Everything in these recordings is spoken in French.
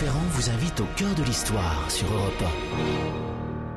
Ferrand vous invite au cœur de l'histoire sur Europe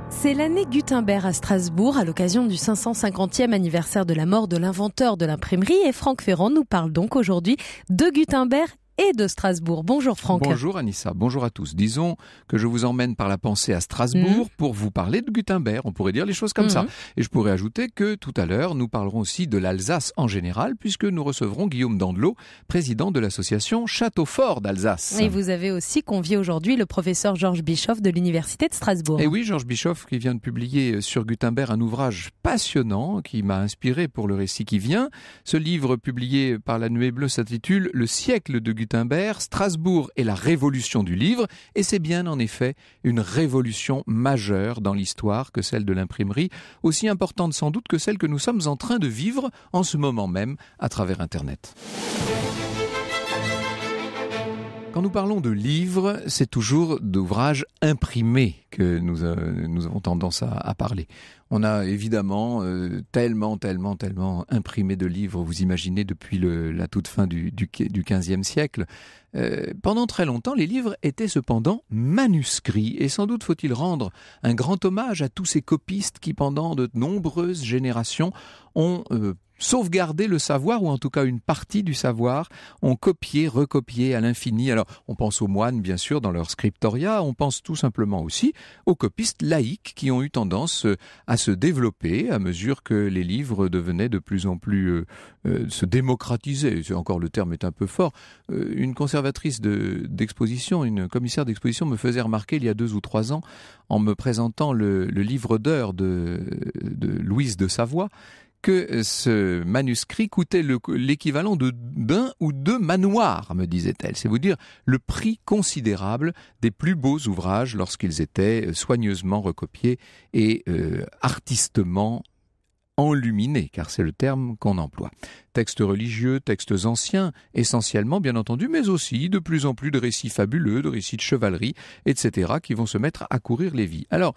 c'est l'année Gutenberg à Strasbourg, à l'occasion du 550e anniversaire de la mort de l'inventeur de l'imprimerie. Et Franck Ferrand nous parle donc aujourd'hui de Gutenberg et de Strasbourg. Bonjour Franck. Bonjour Anissa, bonjour à tous. Disons que je vous emmène par la pensée à Strasbourg mm. pour vous parler de Gutenberg. On pourrait dire les choses comme ça. Mm-hmm. Et je pourrais ajouter que tout à l'heure, nous parlerons aussi de l'Alsace en général, puisque nous recevrons Guillaume Dandelot, président de l'association Châteaufort d'Alsace. Et vous avez aussi convié aujourd'hui le professeur Georges Bischoff de l'Université de Strasbourg. Et eh oui, Georges Bischoff qui vient de publier sur Gutenberg un ouvrage passionnant qui m'a inspiré pour le récit qui vient. Ce livre publié par la Nuée Bleue s'intitule Le siècle de Gutenberg Strasbourg et la révolution du livre, et c'est bien en effet une révolution majeure dans l'histoire que celle de l'imprimerie, aussi importante sans doute que celle que nous sommes en train de vivre en ce moment même à travers Internet. Quand nous parlons de livres, c'est toujours d'ouvrages imprimés que nous, euh, avons tendance à, parler. On a évidemment euh, tellement, tellement, tellement imprimé de livres, vous imaginez, depuis la toute fin du, du, 15e siècle. Euh, pendant très longtemps, les livres étaient cependant manuscrits, et sans doute faut-il rendre un grand hommage à tous ces copistes qui, pendant de nombreuses générations, ont sauvegarder le savoir, ou en tout cas une partie du savoir, ont copié, recopié à l'infini. Alors, on pense aux moines, bien sûr, dans leur scriptoria, on pense tout simplement aussi aux copistes laïcs qui ont eu tendance euh, à se développer à mesure que les livres devenaient de plus en plus euh, euh, se démocratiser. Encore le terme est un peu fort. une conservatrice d'exposition, une commissaire d'exposition me faisait remarquer il y a deux ou trois ans, en me présentant le, livre d'heures de Louise de Savoie, que euh, ce manuscrit coûtait l'équivalent de d'un ou deux manoirs, me disait-elle. C'est vous dire le prix considérable des plus beaux ouvrages lorsqu'ils étaient euh, soigneusement recopiés et euh, artistement enluminés, car c'est le terme qu'on emploie. Textes religieux, textes anciens, essentiellement bien entendu, mais aussi de plus en plus de récits fabuleux, de récits de chevalerie, etc., qui vont se mettre à courir les vies. Alors,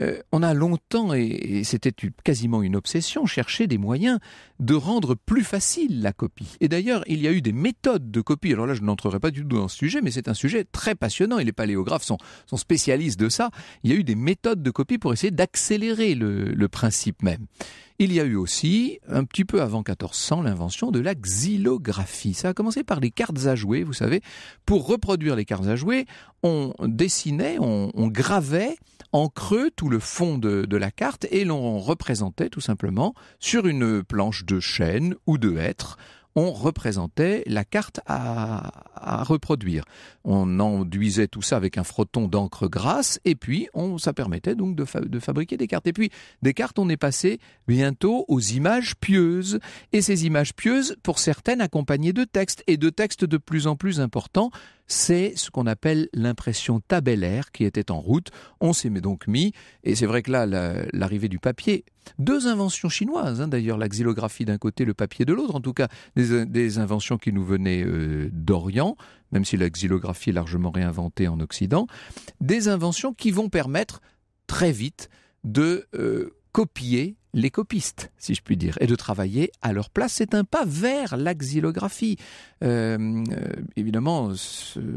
euh, on a longtemps, et, c'était quasiment une obsession, cherché des moyens de rendre plus facile la copie. Et d'ailleurs, il y a eu des méthodes de copie. Alors là, je n'entrerai pas du tout dans ce sujet, mais c'est un sujet très passionnant et les paléographes sont, spécialistes de ça. Il y a eu des méthodes de copie pour essayer d'accélérer le, principe même. Il y a eu aussi, un petit peu avant 1400, l'invention de la xylographie. Ça a commencé par les cartes à jouer, vous savez. Pour reproduire les cartes à jouer, on dessinait, on gravait en creux tout le fond de, la carte et l'on représentait tout simplement sur une planche de chêne ou de hêtre on représentait la carte à, reproduire. On enduisait tout ça avec un frotton d'encre grasse et puis on, ça permettait donc de, de, fabriquer des cartes. Et puis des cartes, on est passé bientôt aux images pieuses. Et ces images pieuses, pour certaines, accompagnées de textes et de textes de plus en plus importants c'est ce qu'on appelle l'impression tabellaire qui était en route. On s'est donc mis, et c'est vrai que là, l'arrivée du papier, deux inventions chinoises, hein. d'ailleurs, la xylographie d'un côté, le papier de l'autre, en tout cas, des, inventions qui nous venaient euh, d'Orient, même si la xylographie est largement réinventée en Occident, des inventions qui vont permettre très vite de euh, copier les copistes, si je puis dire, et de travailler à leur place. C'est un pas vers l'axillographie. Euh, euh, évidemment,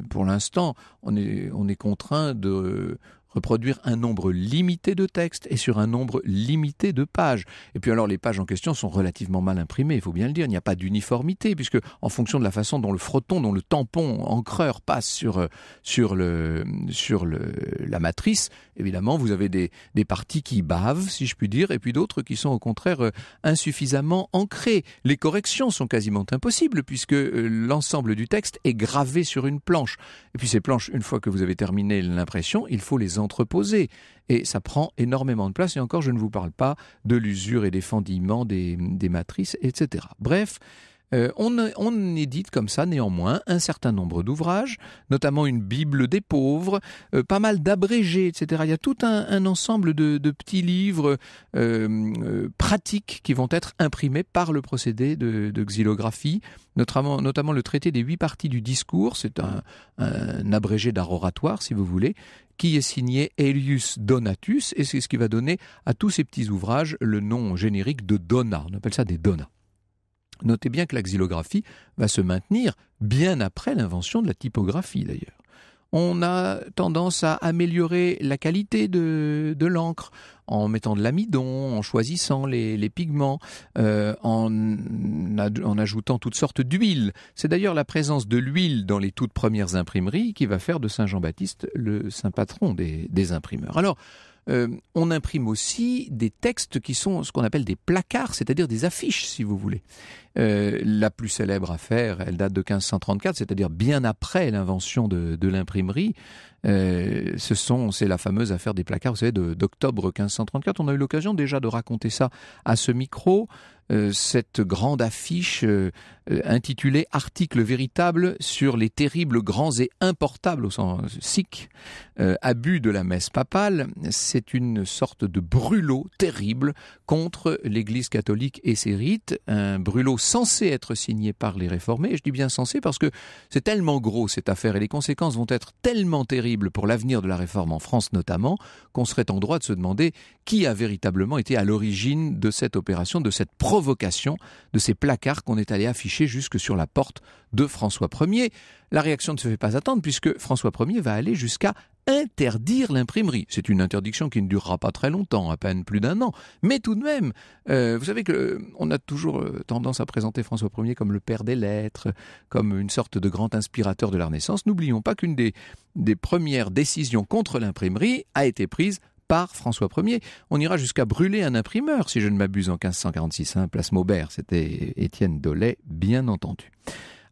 pour l'instant, on on est contraint de reproduire un nombre limité de textes et sur un nombre limité de pages. Et puis alors les pages en question sont relativement mal imprimées, il faut bien le dire, il n'y a pas d'uniformité, puisque en fonction de la façon dont le frotton, dont le tampon encreur passe sur, euh, sur, le, sur le, la matrice, évidemment vous avez des, des parties qui bavent, si je puis dire, et puis d'autres qui sont au contraire euh, insuffisamment ancrées. Les corrections sont quasiment impossibles, puisque euh, l'ensemble du texte est gravé sur une planche. Et puis ces planches, une fois que vous avez terminé l'impression, il faut les entreposés. Et ça prend énormément de place. Et encore, je ne vous parle pas de l'usure et des fendillements des, des matrices, etc. Bref, euh, on, édite comme ça néanmoins un certain nombre d'ouvrages, notamment une Bible des pauvres, euh, pas mal d'abrégés, etc. Il y a tout un, ensemble de, petits livres euh, pratiques qui vont être imprimés par le procédé de, xylographie, notamment, le traité des huit parties du discours, c'est un, abrégé d'art oratoire si vous voulez, qui est signé Elius Donatus, et c'est ce qui va donner à tous ces petits ouvrages le nom générique de Donat. on appelle ça des Donats. Notez bien que la va se maintenir bien après l'invention de la typographie d'ailleurs. On a tendance à améliorer la qualité de, l'encre en mettant de l'amidon, en choisissant les, pigments, euh, en, ajoutant toutes sortes d'huiles. C'est d'ailleurs la présence de l'huile dans les toutes premières imprimeries qui va faire de Saint Jean-Baptiste le saint patron des, des imprimeurs. Alors, euh, on imprime aussi des textes qui sont ce qu'on appelle des placards, c'est-à-dire des affiches, si vous voulez. Euh, la plus célèbre affaire, elle date de 1534, c'est-à-dire bien après l'invention de l'imprimerie. Euh, ce sont, c'est la fameuse affaire des placards, vous savez, d'octobre 1534. On a eu l'occasion déjà de raconter ça à ce micro. Euh, cette grande affiche euh, intitulée Article véritable sur les terribles grands et importables au sens sikh abus de la messe papale, c'est une sorte de brûlot terrible contre l'Église catholique et ses rites, un brûlot censé être signé par les réformés. je dis bien censé parce que c'est tellement gros cette affaire et les conséquences vont être tellement terribles pour l'avenir de la réforme en France notamment, qu'on serait en droit de se demander qui a véritablement été à l'origine de cette opération, de cette provocation, de ces placards qu'on est allé afficher jusque sur la porte de François Ier. La réaction ne se fait pas attendre puisque François Ier va aller jusqu'à interdire l'imprimerie. C'est une interdiction qui ne durera pas très longtemps, à peine plus d'un an. Mais tout de même, euh, vous savez que euh, a toujours euh, tendance à présenter François Ier comme le père des lettres, comme une sorte de grand inspirateur de la Renaissance. N'oublions pas qu'une des, premières décisions contre l'imprimerie a été prise par François Ier. On ira jusqu'à brûler un imprimeur, si je ne m'abuse, en 1546, un hein, place Maubert. C'était Étienne Dollet, bien entendu.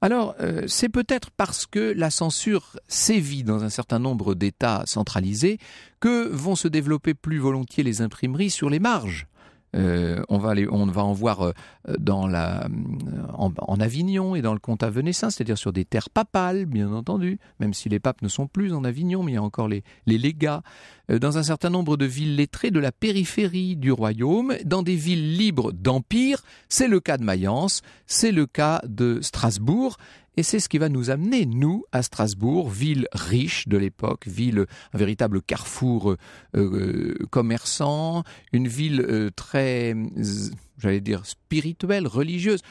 Alors, euh, c'est peut-être parce que la censure sévit dans un certain nombre d'États centralisés que vont se développer plus volontiers les imprimeries sur les marges euh, on, va on va en voir euh, dans euh, en, Avignon et dans le à venessin, c'est-à-dire sur des terres papales, bien entendu, même si les papes ne sont plus en Avignon, mais il y a encore les légats, dans un certain nombre de villes lettrées de la périphérie du royaume, dans des villes libres d'empire, c'est le cas de Mayence, c'est le cas de Strasbourg, et c'est ce qui va nous amener, nous, à Strasbourg, ville riche de l'époque, ville, un véritable carrefour euh, euh, commerçant, une ville euh, très, j'allais dire, spirituelle, religieuse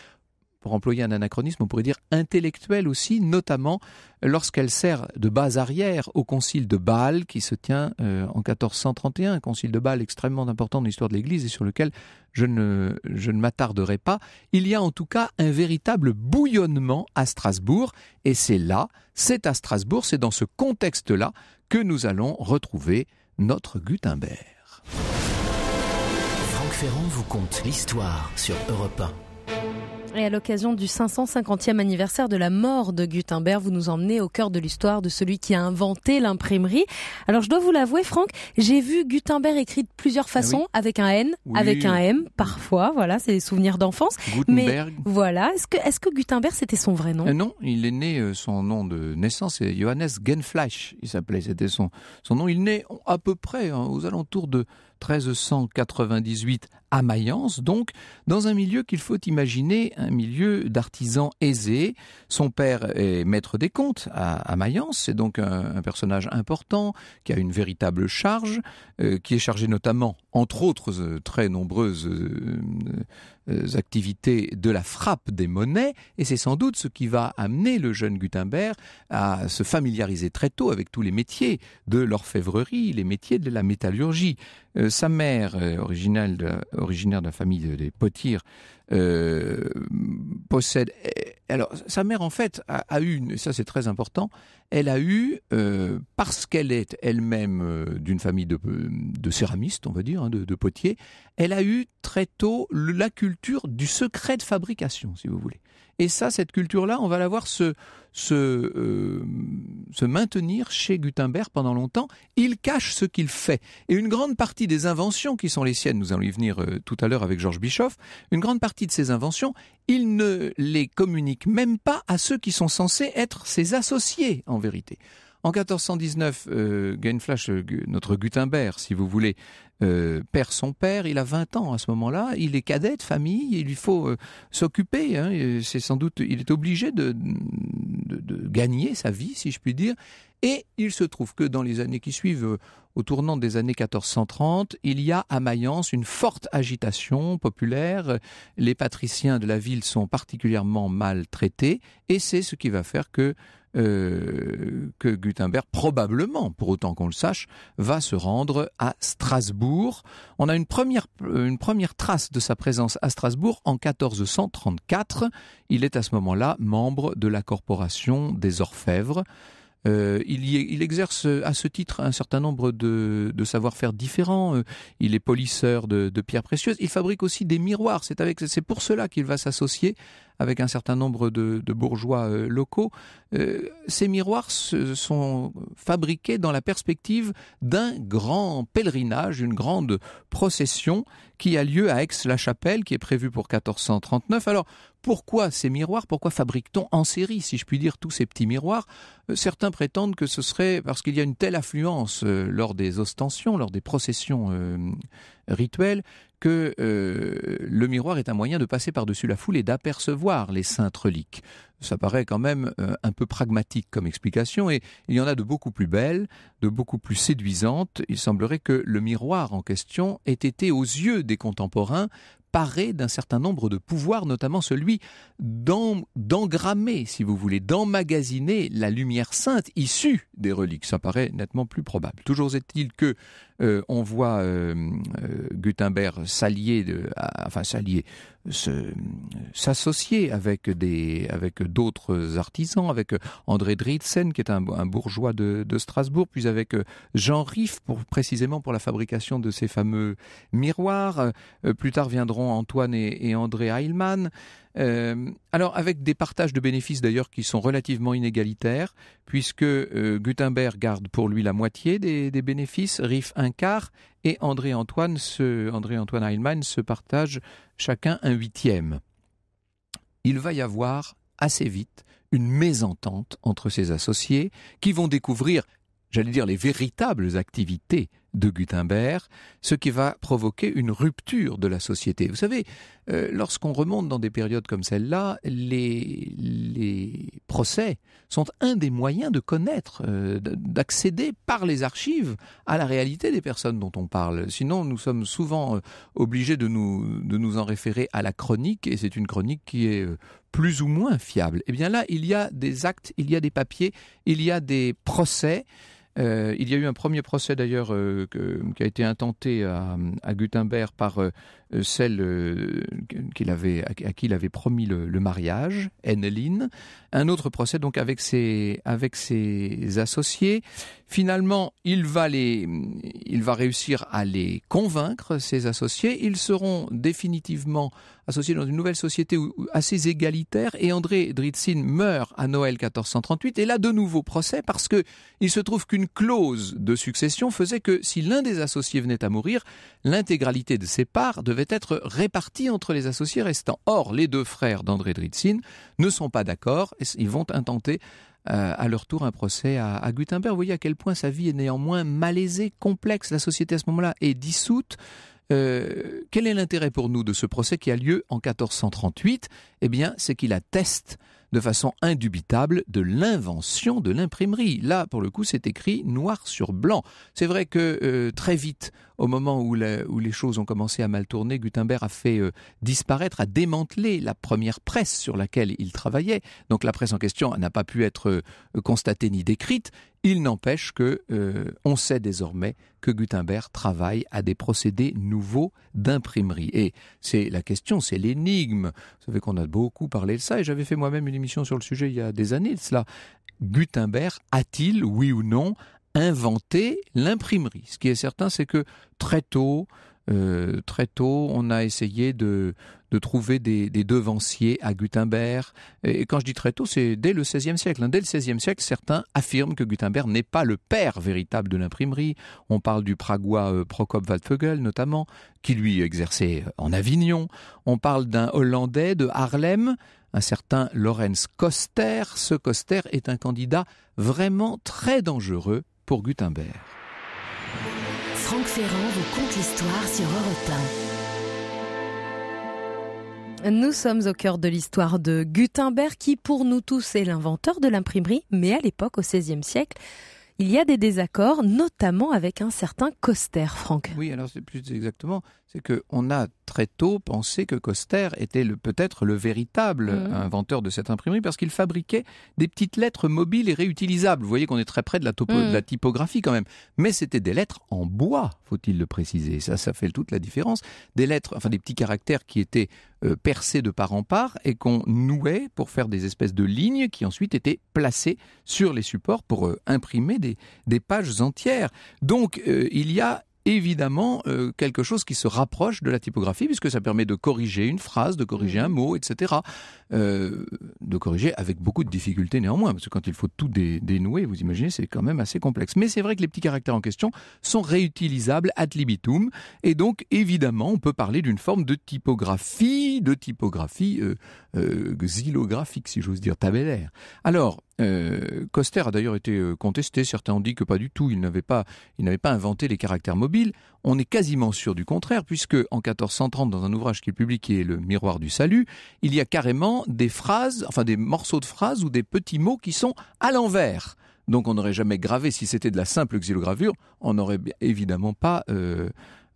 pour employer un anachronisme, on pourrait dire intellectuel aussi, notamment lorsqu'elle sert de base arrière au concile de Bâle qui se tient euh, en 1431, un concile de Bâle extrêmement important dans l'histoire de l'Église et sur lequel je ne, je ne m'attarderai pas. Il y a en tout cas un véritable bouillonnement à Strasbourg et c'est là, c'est à Strasbourg, c'est dans ce contexte-là que nous allons retrouver notre Gutenberg. Franck Ferrand vous conte l'histoire sur Europe 1. Et à l'occasion du 550e anniversaire de la mort de Gutenberg, vous nous emmenez au cœur de l'histoire de celui qui a inventé l'imprimerie. Alors je dois vous l'avouer, Franck, j'ai vu Gutenberg écrit de plusieurs ah façons, avec un N, avec un M, parfois. Voilà, c'est des souvenirs d'enfance. Gutenberg. Mais voilà, est-ce que, est-ce que Gutenberg c'était son vrai nom euh, Non, il est né, euh, son nom de naissance, c'est Johannes Genfleisch, il s'appelait, c'était son, son nom. Il naît à peu près hein, aux alentours de 1398 à Mayence, donc, dans un milieu qu'il faut imaginer, un milieu d'artisans aisés. Son père est maître des comptes à, Mayence, c'est donc un, personnage important qui a une véritable charge, euh, qui est chargé notamment, entre autres euh, très nombreuses euh, euh, activités de la frappe des monnaies, et c'est sans doute ce qui va amener le jeune Gutenberg à se familiariser très tôt avec tous les métiers de l'orfèvrerie, les métiers de la métallurgie. Euh, sa mère, euh, originale originaire de la famille des potiers possède. Alors, sa mère, en fait, a, eu, une, ça c'est très important, elle a eu, euh, parce qu'elle est elle-même euh, d'une famille de, de, céramistes, on va dire, hein, de, potiers, elle a eu très tôt la culture du secret de fabrication, si vous voulez. Et ça, cette culture-là, on va la voir se, se, euh, se maintenir chez Gutenberg pendant longtemps. Il cache ce qu'il fait. Et une grande partie des inventions qui sont les siennes, nous allons y venir tout à l'heure avec Georges Bischoff, une grande partie de ces inventions, il ne les communique même pas à ceux qui sont censés être ses associés, en vérité. En 1419, euh, Gainflash, euh, notre Gutenberg, si vous voulez, euh, perd son père. Il a 20 ans à ce moment-là. Il est cadet de famille. Il lui faut s'occuper. Hein, c'est sans doute, il est obligé de, gagner sa vie, si je puis dire. Et il se trouve que dans les années qui suivent, au tournant des années 1430, il y a à Mayence une forte agitation populaire. Les patriciens de la ville sont particulièrement maltraités. Et c'est ce qui va faire que euh, que Gutenberg, probablement, pour autant qu'on le sache, va se rendre à Strasbourg. On a une première, euh, une première trace de sa présence à Strasbourg en 1434. Il est à ce moment-là membre de la Corporation des Orfèvres. Euh, il, il, exerce à ce titre un certain nombre de, de savoir-faire différents. il est polisseur de, pierres précieuses. Il fabrique aussi des miroirs. C'est c'est pour cela qu'il va s'associer avec un certain nombre de, bourgeois euh, locaux, euh, ces miroirs se sont fabriqués dans la perspective d'un grand pèlerinage, une grande procession qui a lieu à Aix-la-Chapelle, qui est prévue pour 1439. Alors, pourquoi ces miroirs Pourquoi fabrique-t-on en série, si je puis dire, tous ces petits miroirs euh, Certains prétendent que ce serait parce qu'il y a une telle affluence lors des ostensions, lors des processions rituel que euh, le miroir est un moyen de passer par-dessus la foule et d'apercevoir les saintes reliques. Ça paraît quand même euh, un peu pragmatique comme explication et il y en a de beaucoup plus belles, de beaucoup plus séduisantes. Il semblerait que le miroir en question ait été aux yeux des contemporains d'un certain nombre de pouvoirs, notamment celui d'engrammer, si vous voulez, d'emmagasiner la lumière sainte issue des reliques. Ça paraît nettement plus probable. Toujours est-il que euh, on voit euh, euh, Gutenberg s'allier, enfin s'allier, s'associer avec des avec d'autres artisans, avec André Dritzen, qui est un, bourgeois de, Strasbourg, puis avec Jean Riff pour précisément pour la fabrication de ces fameux miroirs. Euh, plus tard viendront Antoine et, André Heilmann. Euh, alors avec des partages de bénéfices d'ailleurs qui sont relativement inégalitaires, puisque euh, Gutenberg garde pour lui la moitié des, bénéfices, Riff un quart, et André Antoine, André Antoine Heilmann se partage chacun un huitième. Il va y avoir assez vite une mésentente entre ses associés qui vont découvrir, j'allais dire, les véritables activités de Gutenberg, ce qui va provoquer une rupture de la société. Vous savez, euh, lorsqu'on remonte dans des périodes comme celle-là, les, procès sont un des moyens de connaître, euh, d'accéder par les archives à la réalité des personnes dont on parle. Sinon, nous sommes souvent euh, obligés de nous, de nous en référer à la chronique, et c'est une chronique qui est plus ou moins fiable. Eh bien là, il y a des actes, il y a des papiers, il y a des procès euh, il y a eu un premier procès d'ailleurs euh, qui a été intenté à, Gutenberg par euh, celle à, qui il avait promis le, mariage, Enneline, un autre procès donc avec ses, avec ses associés. Finalement, il va les, il va réussir à les convaincre, ses associés. Ils seront définitivement associés dans une nouvelle société assez égalitaire et André Dritzin meurt à Noël 1438 et là de nouveau procès parce que il se trouve qu'une clause de succession faisait que si l'un des associés venait à mourir, l'intégralité de ses parts devait être répartie entre les associés restants. Or, les deux frères d'André Dritzin ne sont pas d'accord ils vont intenter euh, à leur tour un procès à, Gutenberg. Vous voyez à quel point sa vie est néanmoins malaisée, complexe. La société à ce moment-là est dissoute. Euh, quel est l'intérêt pour nous de ce procès qui a lieu en 1438 Eh bien, c'est qu'il atteste de façon indubitable de l'invention de l'imprimerie. Là, pour le coup, c'est écrit noir sur blanc. C'est vrai que euh, très vite, au moment où, les choses ont commencé à mal tourner, Gutenberg a fait euh, disparaître, a démantelé la première presse sur laquelle il travaillait. Donc la presse en question n'a pas pu être euh, constatée ni décrite. Il n'empêche que euh, on sait désormais que Gutenberg travaille à des procédés nouveaux d'imprimerie. Et c'est la question, c'est l'énigme. Vous savez qu'on a beaucoup parlé de ça et j'avais fait moi-même une émission sur le sujet il y a des années de cela. Gutenberg a-t-il, oui ou non, inventé l'imprimerie Ce qui est certain, c'est que très tôt, euh, très tôt, on a essayé de, de trouver des, devanciers à Gutenberg. Et quand je dis très tôt, c'est dès le XVIe siècle. Hein. Dès le XVIe siècle, certains affirment que Gutenberg n'est pas le père véritable de l'imprimerie. On parle du Pragois euh, Prokop Waldvogel notamment, qui lui exerçait euh, en Avignon. On parle d'un Hollandais de Harlem, un certain Lorenz Koster. Ce Koster est un candidat vraiment très dangereux pour Gutenberg. Franck Ferrand vous conte l'histoire sur Europe 1. Nous sommes au cœur de l'histoire de Gutenberg qui pour nous tous est l'inventeur de l'imprimerie, mais à l'époque, au XVIe siècle, il y a des désaccords, notamment avec un certain Coster, Franck. Oui, alors c'est plus exactement, c'est qu'on a très tôt pensé que Coster était peut-être le véritable mhm. inventeur de cette imprimerie parce qu'il fabriquait des petites lettres mobiles et réutilisables. Vous voyez qu'on est très près de la, mhm. de la typographie quand même, mais c'était des lettres en bois faut-il le préciser. Ça, ça fait toute la différence. Des lettres, enfin des petits caractères qui étaient euh, percés de part en part et qu'on nouait pour faire des espèces de lignes qui ensuite étaient placées sur les supports pour euh, imprimer des, pages entières. Donc, euh, il y a évidemment euh, quelque chose qui se rapproche de la typographie, puisque ça permet de corriger une phrase, de corriger mm. un mot, etc. Euh, de corriger avec beaucoup de difficultés néanmoins, parce que quand il faut tout dénouer, vous imaginez, c'est quand même assez complexe. Mais c'est vrai que les petits caractères en question sont réutilisables ad libitum, et donc évidemment, on peut parler d'une forme de typographie, de typographie euh, xylographique, si j'ose dire, tabellaire. Alors, euh, Coster a d'ailleurs été euh, contesté. Certains ont dit que pas du tout. Il n'avait pas, il n'avait pas inventé les caractères mobiles. On est quasiment sûr du contraire, puisque en 1430, dans un ouvrage qu'il publie qui est Le Miroir du Salut, il y a carrément des phrases, enfin des morceaux de phrases ou des petits mots qui sont à l'envers. Donc on n'aurait jamais gravé, si c'était de la simple xylogravure, on n'aurait évidemment pas euh,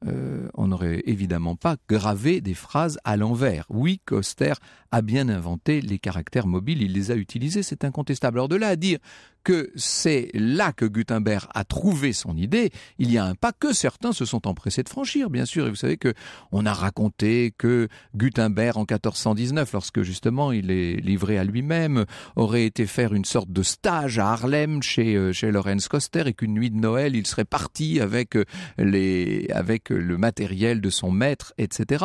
euh, on n'aurait évidemment pas gravé des phrases à l'envers. Oui, Coster a bien inventé les caractères mobiles, il les a utilisés, c'est incontestable. Alors de là à dire que c'est là que Gutenberg a trouvé son idée, il y a un pas que certains se sont empressés de franchir, bien sûr. Et vous savez que on a raconté que Gutenberg, en 1419, lorsque justement il est livré à lui-même, aurait été faire une sorte de stage à Harlem chez, euh, chez Lorenz Koster et qu'une nuit de Noël, il serait parti avec euh, les, avec euh, le matériel de son maître, etc.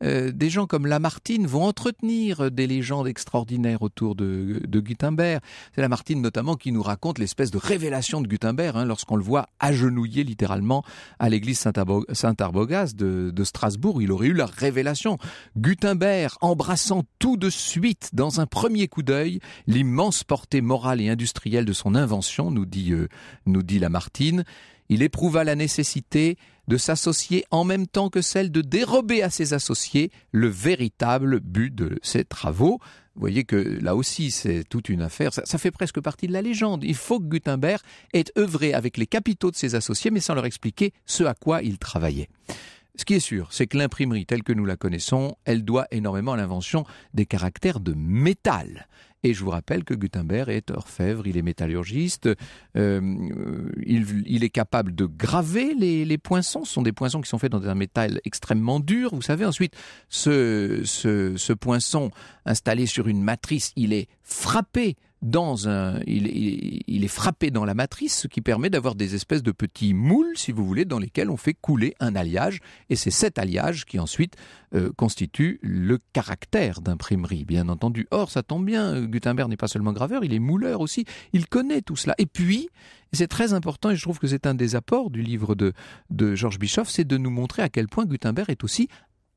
des gens comme Lamartine vont entretenir des légendes extraordinaires autour de, de Gutenberg. C'est Lamartine notamment qui nous raconte l'espèce de révélation de Gutenberg hein, lorsqu'on le voit agenouillé littéralement à l'église saint arbogast de, Strasbourg. Il aurait eu la révélation. Gutenberg embrassant tout de suite dans un premier coup d'œil l'immense portée morale et industrielle de son invention, nous dit, euh, nous dit Lamartine. Il éprouva la nécessité de s'associer en même temps que celle de dérober à ses associés le véritable but de ses travaux. Vous voyez que là aussi, c'est toute une affaire. Ça, fait presque partie de la légende. Il faut que Gutenberg ait œuvré avec les capitaux de ses associés, mais sans leur expliquer ce à quoi il travaillait. Ce qui est sûr, c'est que l'imprimerie telle que nous la connaissons, elle doit énormément à l'invention des caractères de métal. Et je vous rappelle que Gutenberg est orfèvre, il est métallurgiste, euh, il, est capable de graver les, les, poinçons. Ce sont des poinçons qui sont faits dans un métal extrêmement dur. Vous savez, ensuite, ce, ce, ce poinçon installé sur une matrice, il est frappé dans un, il, est frappé dans la matrice, ce qui permet d'avoir des espèces de petits moules, si vous voulez, dans lesquels on fait couler un alliage. Et c'est cet alliage qui ensuite euh, constitue le caractère d'imprimerie, bien entendu. Or, ça tombe bien, Gutenberg n'est pas seulement graveur, il est mouleur aussi. Il connaît tout cela. Et puis, c'est très important, et je trouve que c'est un des apports du livre de, de Georges Bischoff, c'est de nous montrer à quel point Gutenberg est aussi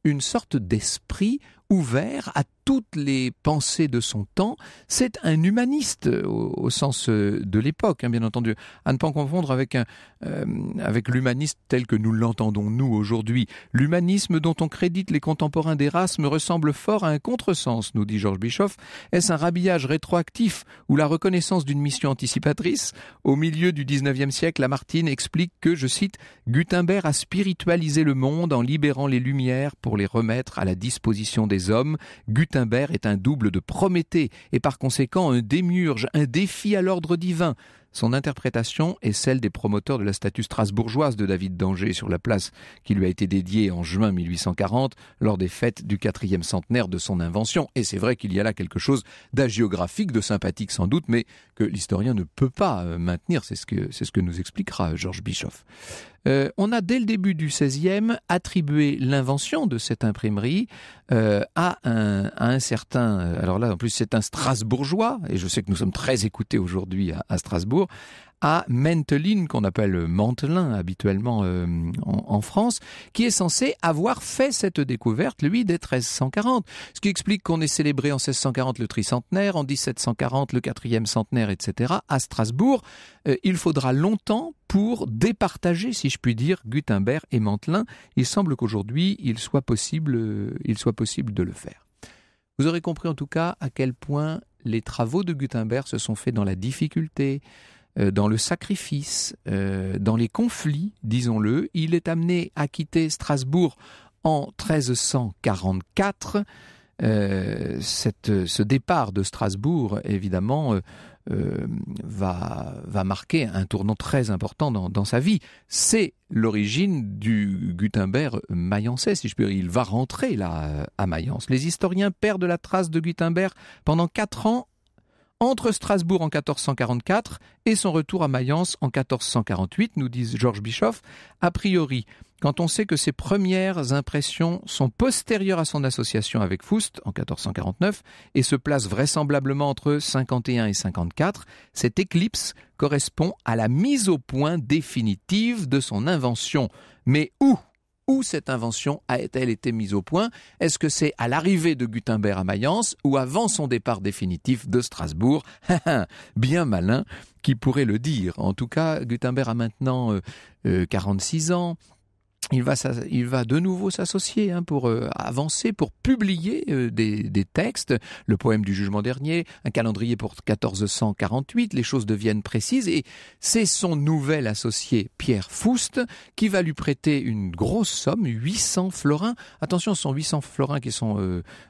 une sorte d'esprit ouvert à toutes les pensées de son temps. C'est un humaniste euh, au, sens euh, de l'époque, hein, bien entendu, à ne pas en confondre avec, euh, avec l'humaniste tel que nous l'entendons nous aujourd'hui. L'humanisme dont on crédite les contemporains d'Erasme ressemble fort à un contresens, nous dit Georges Bischoff. Est-ce un rhabillage rétroactif ou la reconnaissance d'une mission anticipatrice Au milieu du XIXe siècle, Lamartine explique que, je cite, Gutenberg a spiritualisé le monde en libérant les lumières pour les remettre à la disposition des hommes, Gutenberg est un double de Prométhée et par conséquent un démiurge, un défi à l'ordre divin. Son interprétation est celle des promoteurs de la statue strasbourgeoise de David d'Angers sur la place qui lui a été dédiée en juin 1840 lors des fêtes du quatrième centenaire de son invention. Et c'est vrai qu'il y a là quelque chose d'agiographique, de sympathique sans doute, mais que l'historien ne peut pas euh, maintenir. C'est ce que, c'est ce que nous expliquera euh, Georges Bischoff. Euh, on a dès le début du XVIe attribué l'invention de cette imprimerie à, un, certain, alors là en plus c'est un Strasbourgeois, et je sais que nous sommes très écoutés aujourd'hui à Strasbourg, à Mentelin, qu'on appelle Mantelin habituellement euh, en, France, qui est censé avoir fait cette découverte, lui, dès 1340. Ce qui explique qu'on ait célébré en 1640 le tricentenaire, en 1740 le quatrième centenaire, etc. À Strasbourg, euh, il faudra longtemps pour départager, si je puis dire, Gutenberg et Mantelin. Il semble qu'aujourd'hui, il, euh, il soit possible de le faire. Vous aurez compris en tout cas à quel point les travaux de Gutenberg se sont faits dans la difficulté, euh, dans le sacrifice, euh, dans les conflits, disons-le. Il est amené à quitter Strasbourg en 1344. Euh, ce départ de Strasbourg, évidemment, va, marquer un tournant très important dans, sa vie. C'est l'origine du Gutenberg mayençais, si je puis dire. Il va rentrer là à Mayence. Les historiens perdent la trace de Gutenberg pendant quatre ans entre Strasbourg en 1444 et son retour à Mayence en 1448, nous disent Georges Bischoff. A priori, quand on sait que ses premières impressions sont postérieures à son association avec Foust en 1449 et se placent vraisemblablement entre 51 et 54, cette éclipse correspond à la mise au point définitive de son invention. Mais où où cette invention a-t-elle été mise au point Est-ce que c'est à l'arrivée de Gutenberg à Mayence ou avant son départ définitif de Strasbourg Bien malin qui pourrait le dire. En tout cas, Gutenberg a maintenant euh, euh, quarante-six 46 ans il va, il va de nouveau s'associer hein, pour euh, avancer, pour publier euh, des, textes, le poème du jugement dernier, un calendrier pour 1448, les choses deviennent précises, et c'est son nouvel associé, Pierre Foust, qui va lui prêter une grosse somme, 800 florins. Attention, ce sont 800 florins qui sont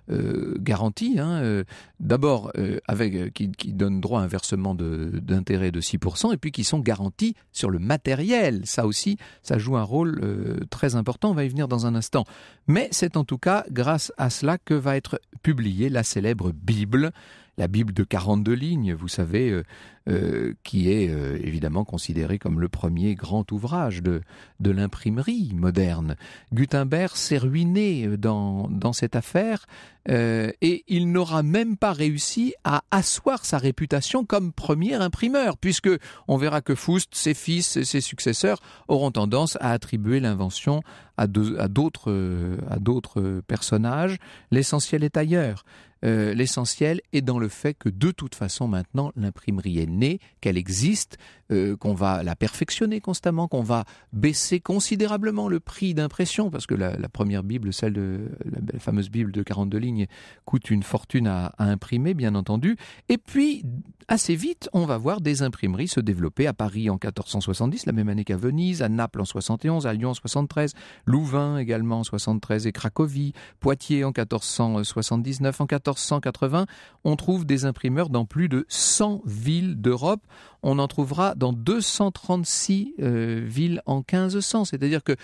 euh, garantis, hein, d'abord euh, avec euh, qui, qui donnent droit à un versement d'intérêt de, 6%, et puis qui sont garantis sur le matériel. Ça aussi, ça joue un rôle euh, très important, on va y venir dans un instant. Mais c'est en tout cas grâce à cela que va être publiée la célèbre Bible la Bible de 42 lignes, vous savez, euh, euh, qui est euh, évidemment considérée comme le premier grand ouvrage de, de l'imprimerie moderne. Gutenberg s'est ruiné dans, cette affaire et il n'aura même pas réussi à asseoir sa réputation comme premier imprimeur, puisque on verra que Foust, ses fils et ses successeurs auront tendance à attribuer l'invention à d'autres à d'autres personnages. L'essentiel est ailleurs. Euh, l'essentiel est dans le fait que de toute façon maintenant l'imprimerie est née, qu'elle existe, euh, qu'on va la perfectionner constamment, qu'on va baisser considérablement le prix d'impression, parce que la, première Bible, celle de la, fameuse Bible de 42 lignes, coûte une fortune à, imprimer, bien entendu. Et puis, assez vite, on va voir des imprimeries se développer à Paris en 1470, la même année qu'à Venise, à Naples en 71, à Lyon en 73, Louvain également en 73 et Cracovie, Poitiers en 1479, en 14 1480, on trouve des imprimeurs dans plus de 100 villes d'Europe. On en trouvera dans 236 euh, villes en 1500. C'est-à-dire que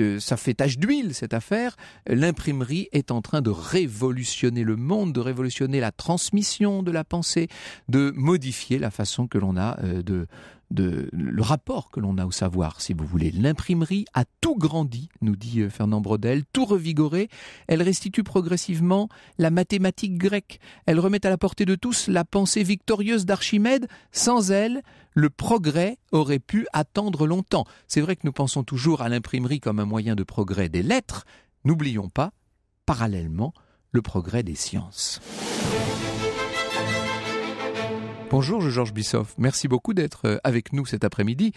euh, ça fait tache d'huile, cette affaire. L'imprimerie est en train de révolutionner le monde, de révolutionner la transmission de la pensée, de modifier la façon que l'on a euh, de le rapport que l'on a au savoir, si vous voulez. L'imprimerie a tout grandi, nous dit euh, Fernand Brodel, tout revigoré. Elle restitue progressivement la mathématique grecque. Elle remet à la portée de tous la pensée victorieuse d'Archimède. Sans elle, le progrès aurait pu attendre longtemps. C'est vrai que nous pensons toujours à l'imprimerie comme un moyen de progrès des lettres. N'oublions pas, parallèlement, le progrès des sciences. Bonjour Georges Bissoff, merci beaucoup d'être euh, avec nous cet après-midi.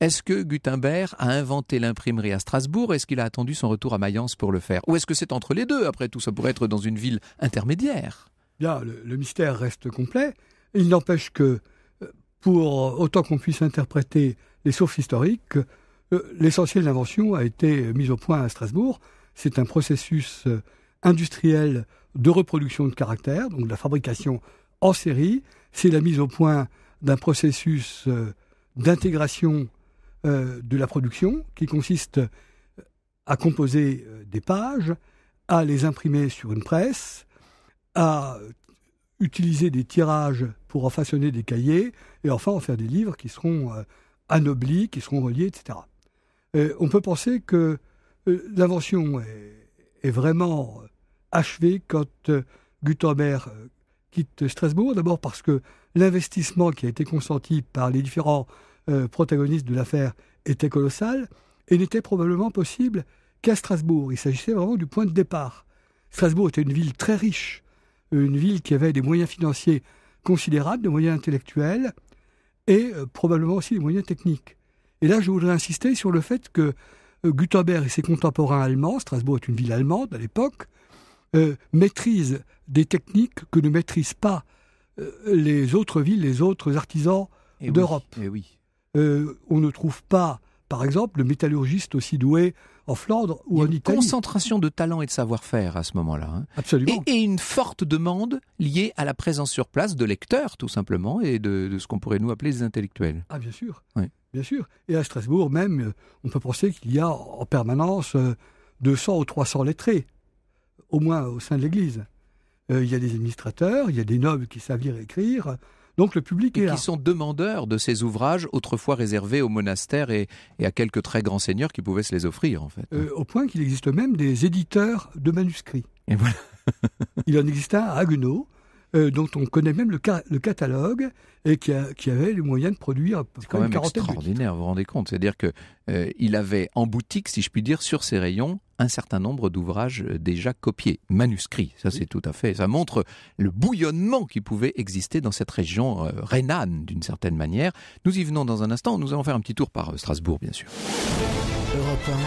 Est-ce que Gutenberg a inventé l'imprimerie à Strasbourg Est-ce qu'il a attendu son retour à Mayence pour le faire Ou est-ce que c'est entre les deux Après tout, ça pourrait être dans une ville intermédiaire. Bien, le, mystère reste complet. Il n'empêche que, euh, pour autant qu'on puisse interpréter les sources historiques, euh, l'essentiel de l'invention a été mis au point à Strasbourg. C'est un processus industriel de reproduction de caractères, donc de la fabrication en série, c'est la mise au point d'un processus euh, d'intégration euh, de la production qui consiste euh, à composer des pages, à les imprimer sur une presse, à utiliser des tirages pour en façonner des cahiers, et enfin en faire des livres qui seront anoblis, qui seront reliés, etc. on peut penser que l'invention est, est, vraiment achevée quand Gutenberg quitte Strasbourg. D'abord parce que l'investissement qui a été consenti par les différents euh, protagonistes de l'affaire était colossal et n'était probablement possible qu'à Strasbourg. Il s'agissait vraiment du point de départ. Strasbourg était une ville très riche, une ville qui avait des moyens financiers considérables, des moyens intellectuels et euh, probablement aussi des moyens techniques. Et là, je voudrais insister sur le fait que euh, Gutenberg et ses contemporains allemands, Strasbourg est une ville allemande à l'époque, euh, maîtrise des techniques que ne maîtrisent pas euh, les autres villes, les autres artisans eh d'Europe. Eh euh, on ne trouve pas, par exemple, le métallurgiste aussi doué en Flandre ou en Italie. Une concentration de talent et de savoir-faire à ce moment-là. Hein. Absolument. Et, une forte demande liée à la présence sur place de lecteurs, tout simplement, et de, ce qu'on pourrait nous appeler des intellectuels. Ah, bien sûr. Bien sûr. Et à Strasbourg, même, on peut penser qu'il y a en permanence 200 ou 300 lettrés au moins au sein de l'Église. Euh, il y a des administrateurs, il y a des nobles qui savent lire et écrire. Donc le public et qui sont demandeurs de ces ouvrages autrefois réservés aux monastères et, à quelques très grands seigneurs qui pouvaient se les offrir en fait. Euh, au point qu'il existe même des éditeurs de manuscrits. Et voilà. il en existait un à Haguenau, euh, dont on connaît même le, catalogue et qui, avait les moyens de produire. C'est quand même extraordinaire, vous vous rendez compte C'est-à-dire qu'il avait en boutique, si je puis dire, sur ses rayons, un certain nombre d'ouvrages euh, déjà copiés, manuscrits. Ça, c'est tout à fait. Ça montre le bouillonnement qui pouvait exister dans cette région euh, rhénane, d'une certaine manière. Nous y venons dans un instant. Nous allons faire un petit tour par euh, Strasbourg, bien sûr. Europe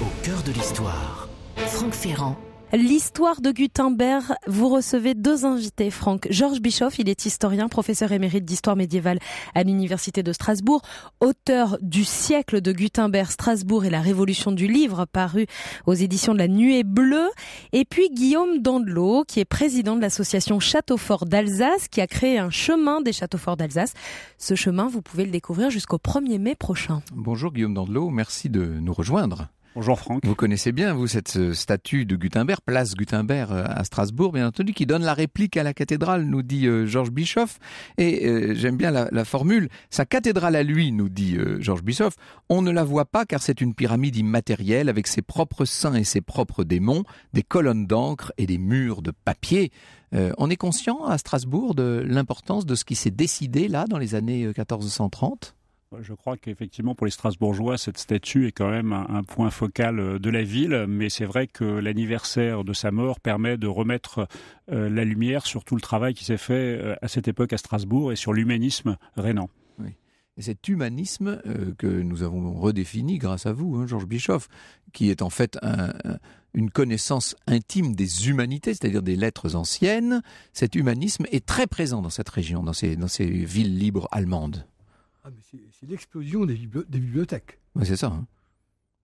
au cœur de l'histoire. Franck Ferrand. L'histoire de Gutenberg, vous recevez deux invités, Franck. Georges Bischoff, il est historien, professeur émérite d'histoire médiévale à l'Université de Strasbourg, auteur du siècle de Gutenberg, Strasbourg et la révolution du livre, paru aux éditions de la Nuée Bleue. Et puis Guillaume Dandelot, qui est président de l'association Châteaufort d'Alsace, qui a créé un chemin des Châteaux Forts d'Alsace. Ce chemin, vous pouvez le découvrir jusqu'au 1er mai prochain. Bonjour Guillaume Dandelot, merci de nous rejoindre. Vous connaissez bien, vous, cette euh, statue de Gutenberg, place Gutenberg euh, à Strasbourg, bien entendu, qui donne la réplique à la cathédrale, nous dit euh, Georges Bischoff. Et j'aime bien la, formule, sa cathédrale à lui, nous dit Georges Bischoff, on ne la voit pas car c'est une pyramide immatérielle avec ses propres saints et ses propres démons, des colonnes d'encre et des murs de papier. on est conscient à Strasbourg de l'importance de ce qui s'est décidé là dans les années 1430 je crois qu'effectivement, pour les Strasbourgeois, cette statue est quand même un, point focal euh, de la ville, mais c'est vrai que l'anniversaire de sa mort permet de remettre euh, la lumière sur tout le travail qui s'est fait euh, à cette époque à Strasbourg et sur l'humanisme rénant. Oui. Et cet humanisme que nous avons redéfini grâce à vous, hein, Georges Bischoff, qui est en fait une connaissance intime des humanités, c'est-à-dire des lettres anciennes, cet humanisme est très présent dans cette région, dans ces villes libres allemandes. Ah, c'est l'explosion des, bibliothèques. c'est ça. Hein.